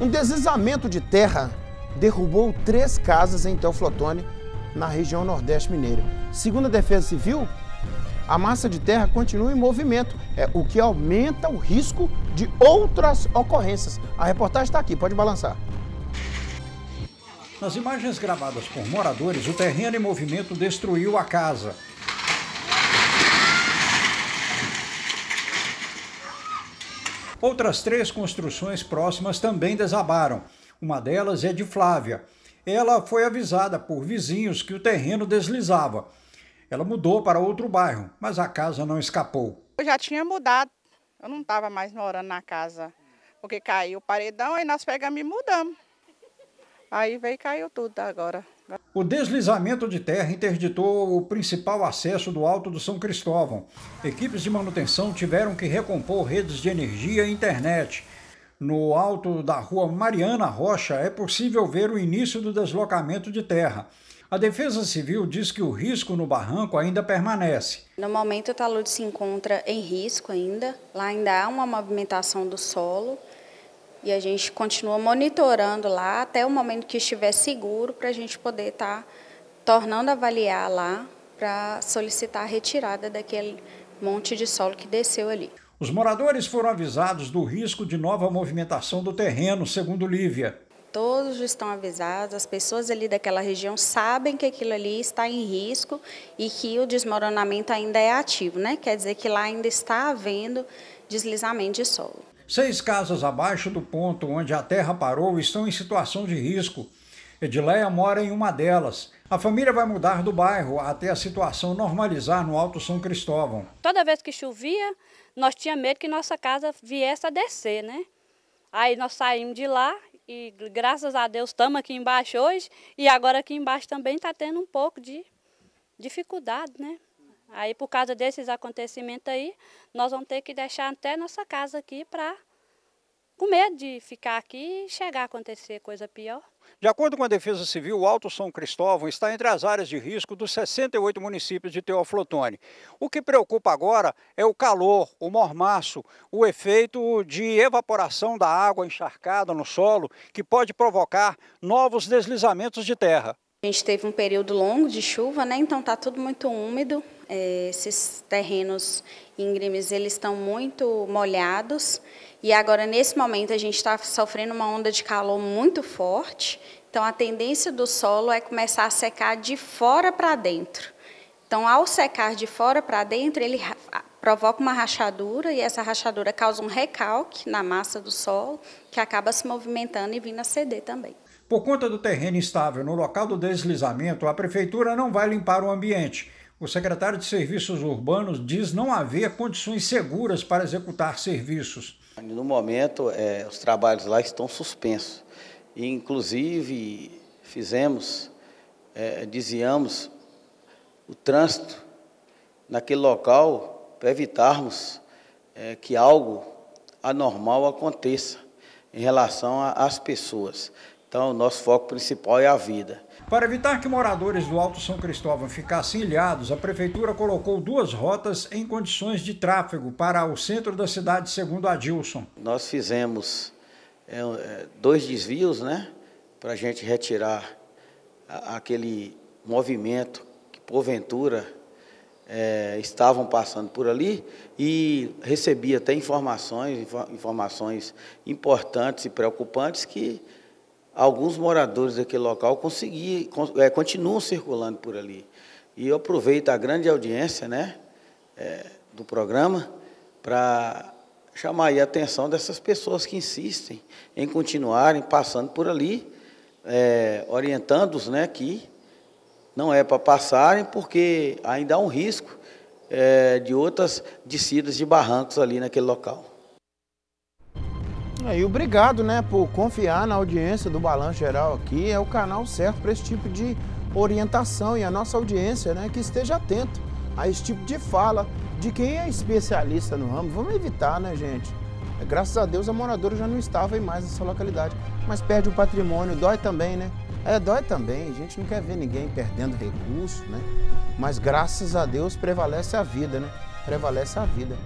Um deslizamento de terra derrubou três casas em Teoflotone, na região Nordeste Mineira. Segundo a Defesa Civil, a massa de terra continua em movimento, é, o que aumenta o risco de outras ocorrências. A reportagem está aqui, pode balançar. Nas imagens gravadas por moradores, o terreno em movimento destruiu a casa. Outras três construções próximas também desabaram. Uma delas é de Flávia. Ela foi avisada por vizinhos que o terreno deslizava. Ela mudou para outro bairro, mas a casa não escapou. Eu já tinha mudado, eu não estava mais morando na casa, porque caiu o paredão, aí nós pegamos e mudamos. Aí veio e caiu tudo agora. O deslizamento de terra interditou o principal acesso do Alto do São Cristóvão. Equipes de manutenção tiveram que recompor redes de energia e internet. No alto da rua Mariana Rocha é possível ver o início do deslocamento de terra. A Defesa Civil diz que o risco no barranco ainda permanece. No momento, o talude se encontra em risco ainda. Lá ainda há uma movimentação do solo. E a gente continua monitorando lá até o momento que estiver seguro para a gente poder estar tá tornando avaliar lá para solicitar a retirada daquele monte de solo que desceu ali. Os moradores foram avisados do risco de nova movimentação do terreno, segundo Lívia. Todos estão avisados, as pessoas ali daquela região sabem que aquilo ali está em risco e que o desmoronamento ainda é ativo, né? Quer dizer que lá ainda está havendo deslizamento de solo. Seis casas abaixo do ponto onde a terra parou estão em situação de risco. Edileia mora em uma delas. A família vai mudar do bairro até a situação normalizar no Alto São Cristóvão. Toda vez que chovia, nós tínhamos medo que nossa casa viesse a descer, né? Aí nós saímos de lá e graças a Deus estamos aqui embaixo hoje e agora aqui embaixo também está tendo um pouco de dificuldade, né? Aí, por causa desses acontecimentos aí, nós vamos ter que deixar até nossa casa aqui para com medo de ficar aqui e chegar a acontecer coisa pior. De acordo com a Defesa Civil, o Alto São Cristóvão está entre as áreas de risco dos 68 municípios de Teoflotone. O que preocupa agora é o calor, o mormaço, o efeito de evaporação da água encharcada no solo, que pode provocar novos deslizamentos de terra. A gente teve um período longo de chuva, né? Então tá tudo muito úmido. É, esses terrenos íngremes eles estão muito molhados e agora nesse momento a gente está sofrendo uma onda de calor muito forte. Então a tendência do solo é começar a secar de fora para dentro. Então, ao secar de fora para dentro, ele provoca uma rachadura e essa rachadura causa um recalque na massa do solo, que acaba se movimentando e vindo a ceder também. Por conta do terreno instável no local do deslizamento, a prefeitura não vai limpar o ambiente. O secretário de Serviços Urbanos diz não haver condições seguras para executar serviços. No momento, é, os trabalhos lá estão suspensos. E, inclusive, fizemos, é, o trânsito naquele local para evitarmos é, que algo anormal aconteça em relação às pessoas. Então, o nosso foco principal é a vida. Para evitar que moradores do Alto São Cristóvão ficassem ilhados, a prefeitura colocou duas rotas em condições de tráfego para o centro da cidade, segundo Adilson. Nós fizemos é, é dois desvios, né, para a gente retirar aquele movimento que porventura é, estavam passando por ali e recebi até informações, informações importantes e preocupantes que alguns moradores daquele local consegui, é, continuam circulando por ali. E eu aproveito a grande audiência né, é, do programa para chamar a atenção dessas pessoas que insistem em continuarem passando por ali, é, orientando-os né, que não é para passarem, porque ainda há um risco é, de outras descidas de barrancos ali naquele local. É, e obrigado, né, por confiar na audiência do Balanço Geral aqui. É o canal certo para esse tipo de orientação e a nossa audiência, né, que esteja atento a esse tipo de fala de quem é especialista no ramo. Vamos evitar, né, gente? É, graças a Deus a moradora já não estava em mais nessa localidade, mas perde o patrimônio, dói também, né? É, dói também, a gente não quer ver ninguém perdendo recurso, né? Mas graças a Deus prevalece a vida, né? Prevalece a vida.